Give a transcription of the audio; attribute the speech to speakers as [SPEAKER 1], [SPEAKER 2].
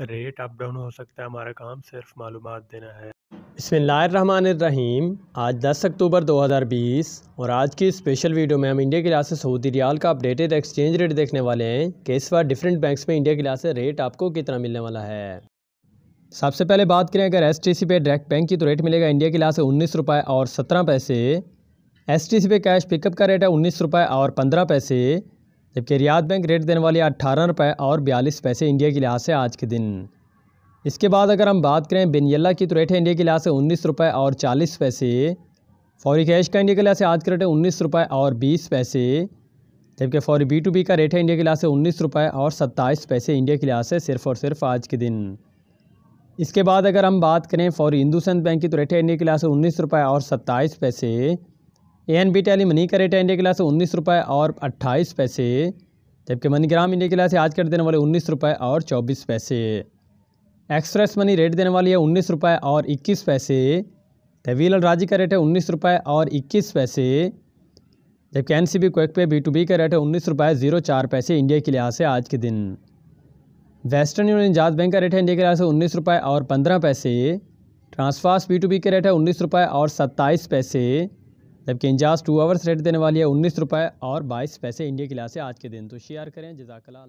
[SPEAKER 1] rate up down हो सकता है हमारा काम सिर्फ मालूम देना है इसमें रहीम आज 10 अक्टूबर 2020 और आज की स्पेशल वीडियो में हम इंडिया लिहाज से सऊदी रियाल का अपडेटेड एक्सचेंज रेट देखने वाले हैं कि इस बार डिफरेंट बैंक्स में इंडिया लिहाज से रेट आपको कितना मिलने वाला है सबसे पहले बात करें अगर एस टी सी पे डायरेक्ट बैंक की तो रेट मिलेगा इंडिया के लिहाज से उन्नीस रुपये और सत्रह पैसे एस टी सी पे कैश पिकअप का रेट है उन्नीस रुपये और पंद्रह पैसे जबकि रियाद बैंक रेट देने वाली अट्ठारह रुपये और बयालीस पैसे इंडिया के लिहाज से आज के दिन इसके बाद अगर हम बात करें बेनियला की तो रेट है इंडिया के लिहाज से उन्नीस रुपये और चालीस पैसे फौरी कैश का इंडिया के लिहाज से आज का रेट है उन्नीस रुपये और बीस पैसे जबकि फौरी बी टू बी का रेट है इंडिया के लिहाज से उन्नीस रुपये और सत्ताईस पैसे इंडिया के लिहाज से सिर्फ और सिर्फ आज के दिन इसके बाद अगर हम बात करें फौरी हिंदू बैंक की तो रेट है इंडिया के लिहाज से उन्नीस रुपये और सत्ताईस पैसे A N B tally money का रेट है इंडिया के लाल से उन्नीस रुपये और अट्ठाईस पैसे जबकि मनीग्राम इंडिया के लाल से आज कर देने वाले उन्नीस रुपये और चौबीस पैसे एक्सप्रेस मनी रेट देने वाली है उन्नीस रुपये और इक्कीस पैसे तवील और राजी का रेट है उन्नीस रुपये और इक्कीस पैसे जबकि N C B quick pay B to B का रेट है उन्नीस रुपये जीरो चार पैसे इंडिया के लिहाज से आज के दिन वेस्टर्न यूनियन जात बैंक का रेट है इंडिया के लिहाज से उन्नीस रुपये और पंद्रह पैसे ट्रांसफास्ट बी टू बी का रेट है उन्नीस रुपये और सत्ताईस पैसे जबकि इंजाज टू आवर्स रेट देने वाली है उन्नीस रुपये और बाईस पैसे इंडिया के लिहाज से आज के दिन तो शेयर करें जजाकला